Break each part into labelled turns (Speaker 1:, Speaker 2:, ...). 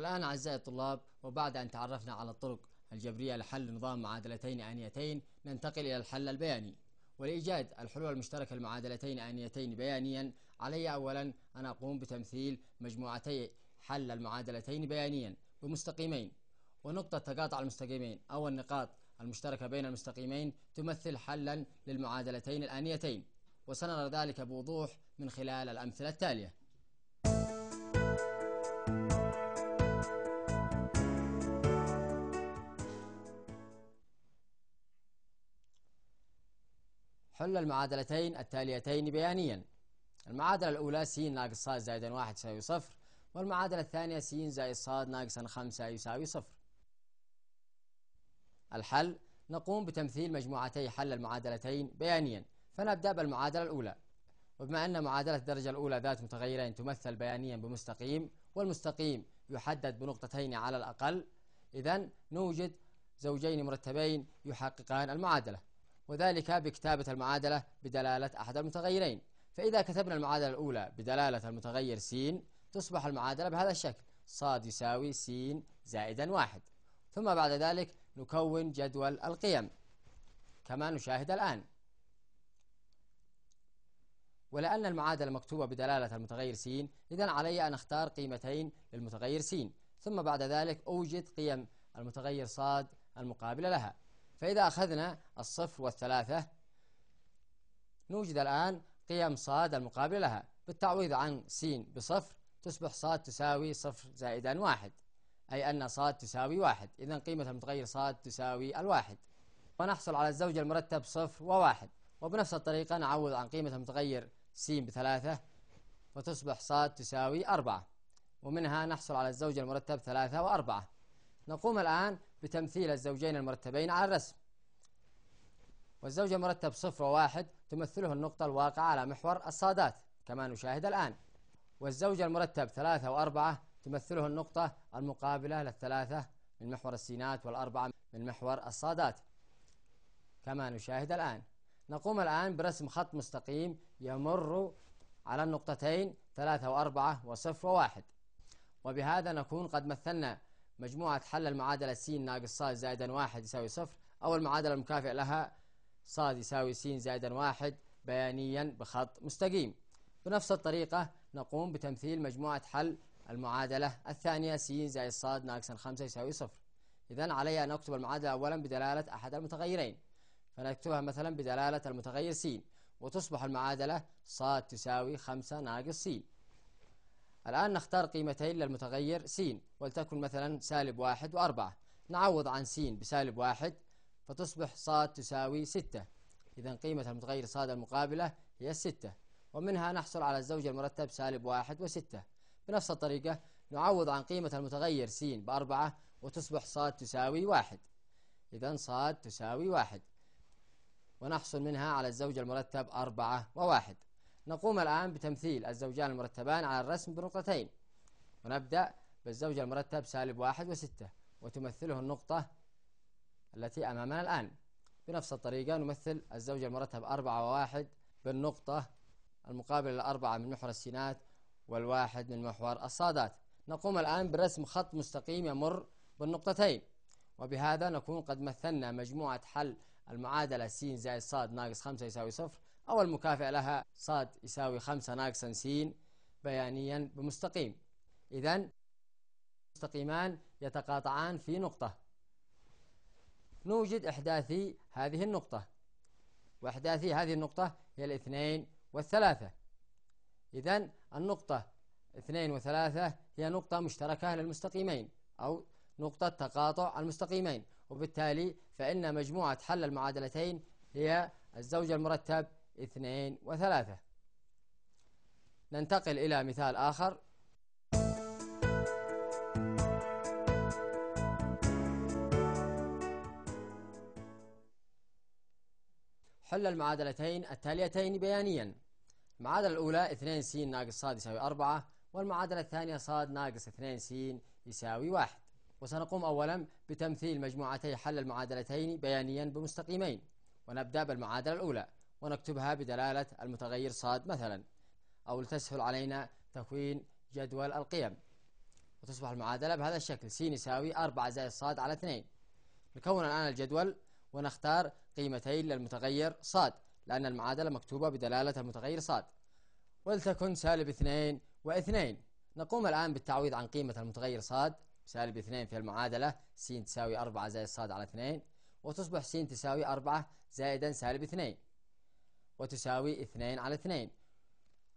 Speaker 1: والآن أعزائي الطلاب وبعد أن تعرفنا على الطرق الجبرية لحل نظام معادلتين آنيتين ننتقل إلى الحل البياني ولإيجاد الحلول المشتركة لمعادلتين آنيتين بيانيا علي أولا أن أقوم بتمثيل مجموعتي حل المعادلتين بيانيا بمستقيمين ونقطة تقاطع المستقيمين أو النقاط المشتركة بين المستقيمين تمثل حلا للمعادلتين الآنيتين وسنرى ذلك بوضوح من خلال الأمثلة التالية حل المعادلتين التاليتين بيانيا المعادلة الأولى س ناقص ص زائد واحد يساوي صفر والمعادلة الثانية س زائد ص ناقص خمسة يساوي صفر الحل نقوم بتمثيل مجموعتي حل المعادلتين بيانيا فنبدأ بالمعادلة الأولى وبما أن معادلة الدرجة الأولى ذات متغيرين تمثل بيانيا بمستقيم والمستقيم يحدد بنقطتين على الأقل إذا نوجد زوجين مرتبين يحققان المعادلة وذلك بكتابة المعادلة بدلالة أحد المتغيرين فإذا كتبنا المعادلة الأولى بدلالة المتغير س تصبح المعادلة بهذا الشكل صاد يساوي س زائدا واحد ثم بعد ذلك نكون جدول القيم كما نشاهد الآن ولأن المعادلة مكتوبة بدلالة المتغير س إذن علي أن أختار قيمتين للمتغير س ثم بعد ذلك أوجد قيم المتغير صاد المقابلة لها فإذا أخذنا الصفر والثلاثة نوجد الآن قيم صاد المقابلة لها بالتعويض عن س بصفر تصبح صاد تساوي صفر زائدا واحد أي أن صاد تساوي واحد إذا قيمة المتغير صاد تساوي الواحد ونحصل على الزوج المرتب صفر وواحد وبنفس الطريقة نعوض عن قيمة المتغير س بثلاثة وتصبح صاد تساوي أربعة ومنها نحصل على الزوج المرتب ثلاثة وأربعة نقوم الآن بتمثيل الزوجين المرتبين على الرسم والزوجة مرتب صفر وواحد تمثله النقطة الواقعة على محور الصادات كما نشاهد الآن والزوجة المرتب ثلاثة وأربعة تمثله النقطة المقابلة للثلاثة من محور السينات والأربعة من محور الصادات كما نشاهد الآن نقوم الآن برسم خط مستقيم يمر على النقطتين ثلاثة وأربعة وصفر وواحد وبهذا نكون قد مثلنا مجموعة حل المعادلة س ناقص ص زائدا واحد يساوي صفر أو المعادلة المكافئة لها ص يساوي س زائدا واحد بيانيا بخط مستقيم بنفس الطريقة نقوم بتمثيل مجموعة حل المعادلة الثانية س زائد ص ناقصا خمسة يساوي صفر إذا علي أن أكتب المعادلة أولا بدلالة أحد المتغيرين فنكتبها مثلا بدلالة المتغير س وتصبح المعادلة ص تساوي خمسة ناقص س الآن نختار قيمتين للمتغير س ولتكن مثلا سالب واحد وأربعة نعوض عن س بسالب واحد فتصبح صاد تساوي ستة إذا قيمة المتغير صاد المقابلة هي الستة ومنها نحصل على الزوج المرتب سالب واحد وستة بنفس الطريقة نعوض عن قيمة المتغير س بأربعة وتصبح صاد تساوي واحد إذا صاد تساوي واحد ونحصل منها على الزوج المرتب أربعة وواحد نقوم الآن بتمثيل الزوجان المرتبان على الرسم بنقطتين ونبدأ بالزوج المرتب سالب واحد وستة وتمثله النقطة التي أمامنا الآن بنفس الطريقة نمثل الزوج المرتب أربعة وواحد بالنقطة المقابلة لأربعة من محور السينات والواحد من محور الصادات نقوم الآن برسم خط مستقيم يمر بالنقطتين وبهذا نكون قد مثلنا مجموعة حل المعادلة س زائد ص ناقص خمسة يساوي صفر أو المكافئ لها صاد يساوي خمسة ناقصا سين بيانيا بمستقيم إذن مستقيمان يتقاطعان في نقطة نوجد إحداثي هذه النقطة وإحداثي هذه النقطة هي الاثنين والثلاثة إذن النقطة اثنين وثلاثة هي نقطة مشتركة للمستقيمين أو نقطة تقاطع المستقيمين وبالتالي فإن مجموعة حل المعادلتين هي الزوج المرتب اثنين وثلاثة ننتقل إلى مثال آخر حل المعادلتين التاليتين بيانيا المعادلة الأولى 2 س ناقص ص يساوي 4 والمعادلة الثانية ص ناقص 2 س يساوي 1 وسنقوم أولا بتمثيل مجموعتي حل المعادلتين بيانيا بمستقيمين ونبدأ بالمعادلة الأولى ونكتبها بدلالة المتغير صاد مثلا أو لتسهل علينا تكوين جدول القيم وتصبح المعادلة بهذا الشكل س يساوي 4 زائد صاد على 2 نكون الآن الجدول ونختار قيمتين للمتغير صاد لأن المعادلة مكتوبة بدلالة المتغير صاد ولتكن سالب 2 و2 نقوم الآن بالتعويض عن قيمة المتغير صاد سالب 2 في المعادلة س تساوي 4 زائد صاد على 2 وتصبح س تساوي 4 زائدا سالب 2 وتساوي اثنين على اثنين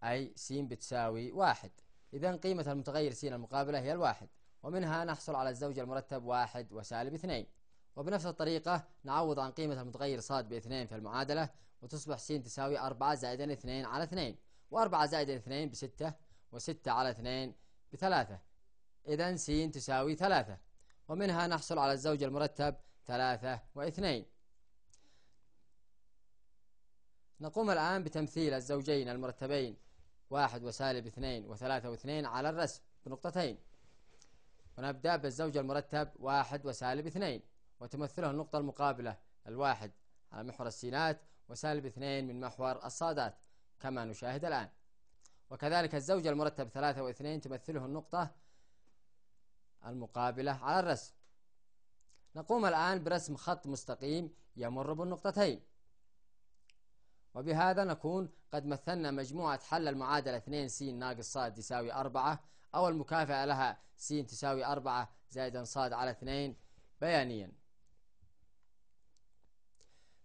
Speaker 1: أي س بتساوي واحد إذا قيمة المتغير س المقابلة هي الواحد ومنها نحصل على الزوج المرتب واحد وسالب اثنين وبنفس الطريقة نعوض عن قيمة المتغير صاد باثنين في المعادلة وتصبح س تساوي أربعة زائدا اثنين على اثنين وأربعة زائدا اثنين بستة وستة على اثنين بثلاثة إذا س تساوي ثلاثة ومنها نحصل على الزوج المرتب ثلاثة واثنين نقوم الآن بتمثيل الزوجين المرتبين واحد وسالب اثنين وثلاثة واثنين على الرسم بنقطتين ونبدأ بالزوج المرتب واحد وسالب اثنين وتمثله النقطة المقابلة الواحد على محور السينات وسالب اثنين من محور الصادات كما نشاهد الآن وكذلك الزوج المرتب ثلاثة واثنين تمثله النقطة المقابلة على الرسم نقوم الآن برسم خط مستقيم يمر بالنقطتين وبهذا نكون قد مثلنا مجموعة حل المعادلة 2 س ناقص ص تساوي 4 أو المكافأة لها س تساوي 4 زائدا ص على 2 بيانيا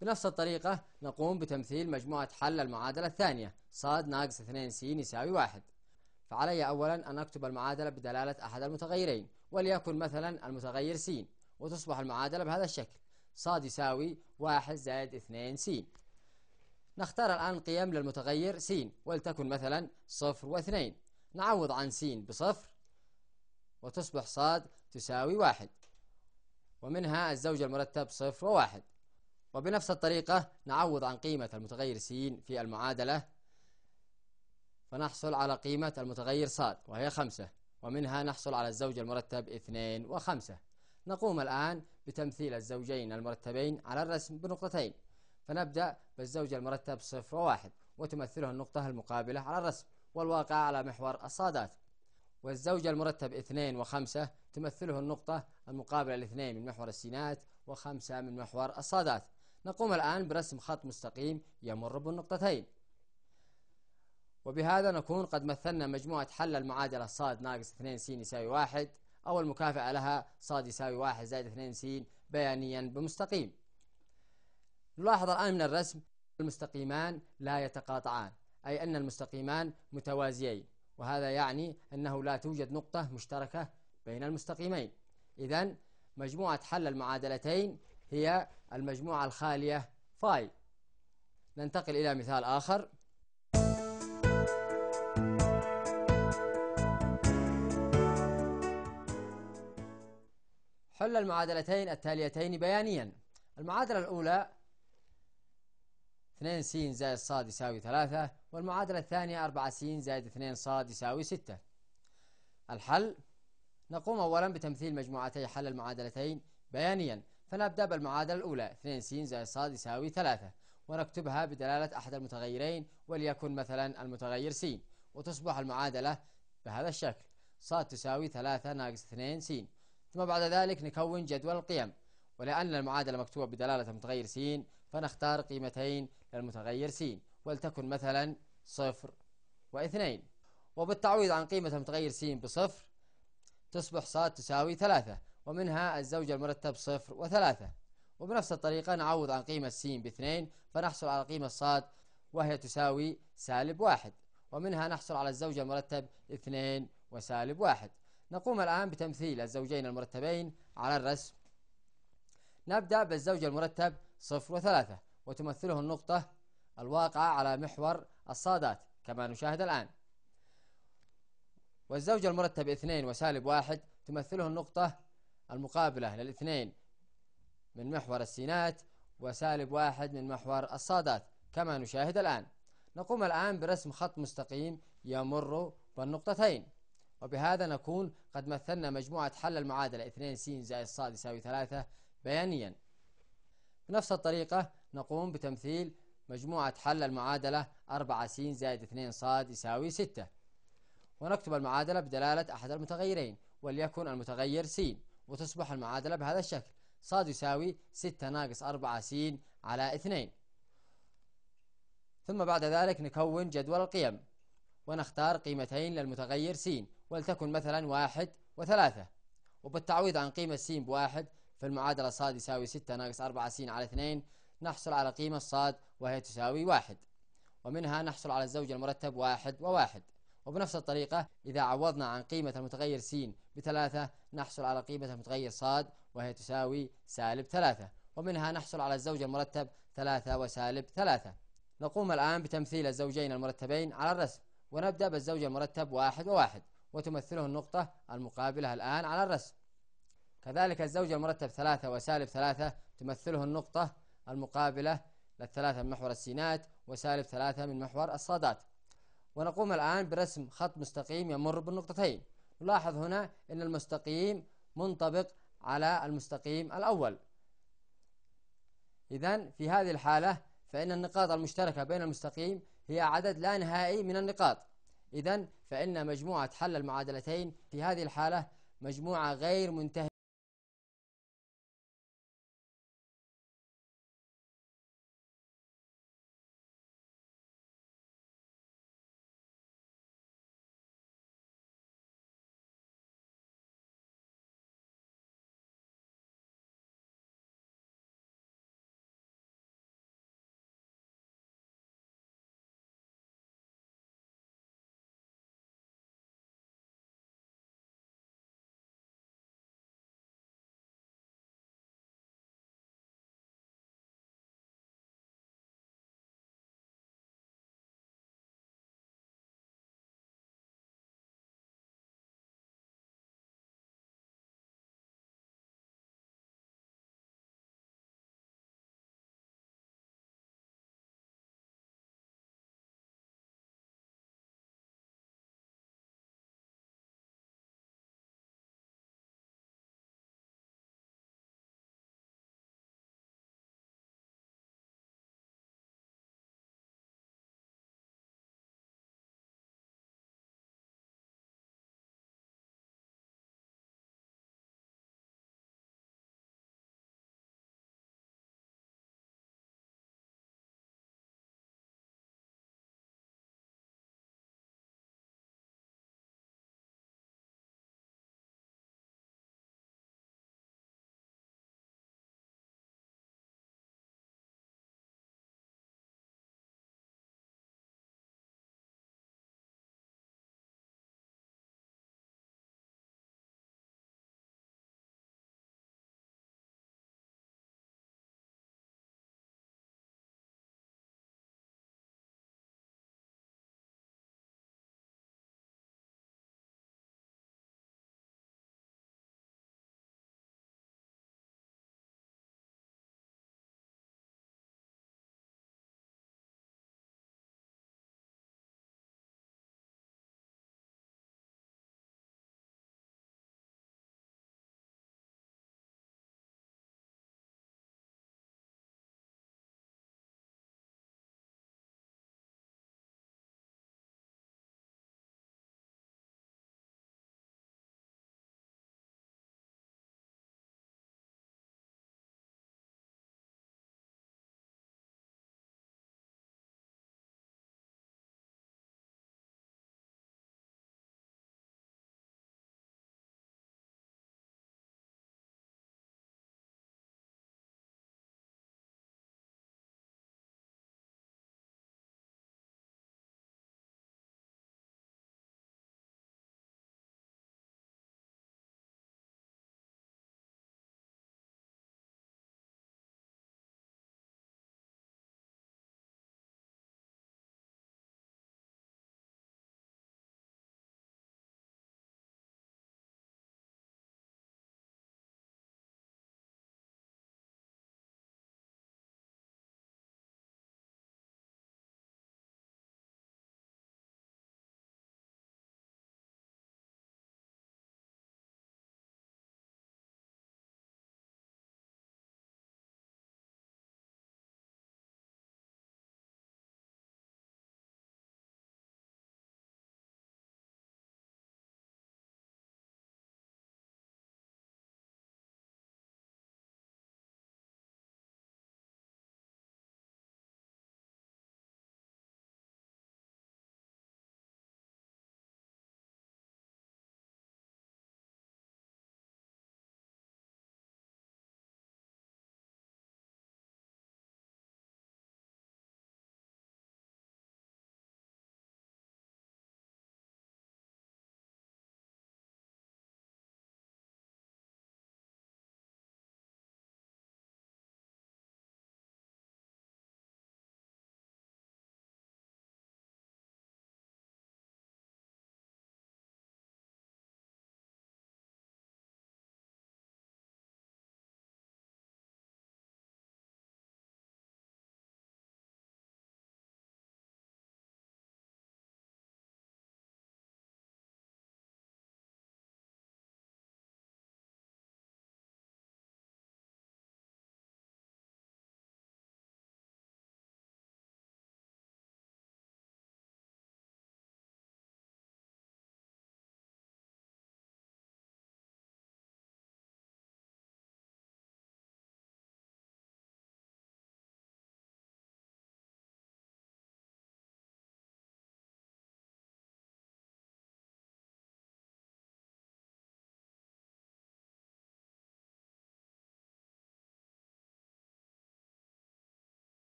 Speaker 1: بنفس الطريقة نقوم بتمثيل مجموعة حل المعادلة الثانية ص ناقص 2 س يساوي 1 فعلي أولا أن أكتب المعادلة بدلالة أحد المتغيرين وليكن مثلا المتغير س وتصبح المعادلة بهذا الشكل ص يساوي 1 زائد 2 س نختار الآن قيم للمتغير س ولتكن مثلا صفر واثنين نعوض عن س بصفر وتصبح صاد تساوي واحد ومنها الزوج المرتب صفر وواحد وبنفس الطريقة نعوض عن قيمة المتغير س في المعادلة فنحصل على قيمة المتغير صاد وهي خمسة ومنها نحصل على الزوج المرتب اثنين وخمسة نقوم الآن بتمثيل الزوجين المرتبين على الرسم بنقطتين فنبدأ بالزوج المرتب صفر وواحد وتمثله النقطة المقابلة على الرسم والواقع على محور الصادات والزوج المرتب اثنين وخمسة تمثله النقطة المقابلة لاثنين من محور السينات وخمسة من محور الصادات نقوم الآن برسم خط مستقيم يمر بالنقطتين وبهذا نكون قد مثلنا مجموعة حل المعادلة صاد ناقص 2 س يساوي واحد أو المكافئة لها صاد يساوي واحد زائد 2 س بيانيا بمستقيم نلاحظ الآن من الرسم المستقيمان لا يتقاطعان أي أن المستقيمان متوازيين وهذا يعني أنه لا توجد نقطة مشتركة بين المستقيمين إذا مجموعة حل المعادلتين هي المجموعة الخالية فاي ننتقل إلى مثال آخر حل المعادلتين التاليتين بيانيا المعادلة الأولى 2 س زائد ص يساوي 3 والمعادلة الثانية 4 س زائد 2 ص يساوي 6 الحل نقوم أولا بتمثيل مجموعتي حل المعادلتين بيانيا فنبدأ بالمعادلة الأولى 2 س زائد ص يساوي 3 ونكتبها بدلالة أحد المتغيرين وليكن مثلا المتغير س وتصبح المعادلة بهذا الشكل ص تساوي 3 ناقص 2 س ثم بعد ذلك نكون جدول القيم ولأن المعادلة مكتوبة بدلالة متغير س فنختار قيمتين للمتغير س ولتكن مثلا صفر واثنين وبالتعويض عن قيمة المتغير س بصفر تصبح صاد تساوي ثلاثة ومنها الزوج المرتب صفر وثلاثة وبنفس الطريقة نعوض عن قيمة س باثنين فنحصل على قيمة صاد وهي تساوي سالب واحد ومنها نحصل على الزوج المرتب اثنين وسالب واحد نقوم الآن بتمثيل الزوجين المرتبين على الرسم نبدأ بالزوج المرتب صفر وثلاثة وتمثله النقطة الواقعة على محور الصادات كما نشاهد الآن والزوج المرتب اثنين وسالب واحد تمثله النقطة المقابلة للاثنين من محور السينات وسالب واحد من محور الصادات كما نشاهد الآن نقوم الآن برسم خط مستقيم يمر بالنقطتين وبهذا نكون قد مثلنا مجموعة حل المعادلة 2 س زائد ص يساوي 3 بيانيا بنفس الطريقة نقوم بتمثيل مجموعة حل المعادلة 4 س زائد 2 ص يساوي 6 ونكتب المعادلة بدلالة أحد المتغيرين وليكن المتغير س وتصبح المعادلة بهذا الشكل ص يساوي 6 ناقص 4 س على 2 ثم بعد ذلك نكون جدول القيم ونختار قيمتين للمتغير س ولتكن مثلا 1 و3 وبالتعويض عن قيمة س بواحد في المعادلة صاد يساوي 6 ناقص 4 س على 2 نحصل على قيمة صاد وهي تساوي 1 ومنها نحصل على الزوج المرتب 1 و1 وبنفس الطريقة إذا عوضنا عن قيمة المتغير س بثلاثة نحصل على قيمة المتغير صاد وهي تساوي سالب 3 ومنها نحصل على الزوج المرتب 3 وسالب 3 نقوم الآن بتمثيل الزوجين المرتبين على الرسم ونبدأ بالزوج المرتب واحد وواحد وتمثله النقطة المقابلة الآن على الرسم كذلك الزوج المرتب ثلاثة وسالب ثلاثة تمثله النقطة المقابلة للثلاثة من محور السينات وسالب ثلاثة من محور الصادات ونقوم الآن برسم خط مستقيم يمر بالنقطتين نلاحظ هنا أن المستقيم منطبق على المستقيم الأول إذا في هذه الحالة فإن النقاط المشتركة بين المستقيم هي عدد لا نهائي من النقاط إذا فإن مجموعة حل المعادلتين في هذه الحالة مجموعة غير منتهية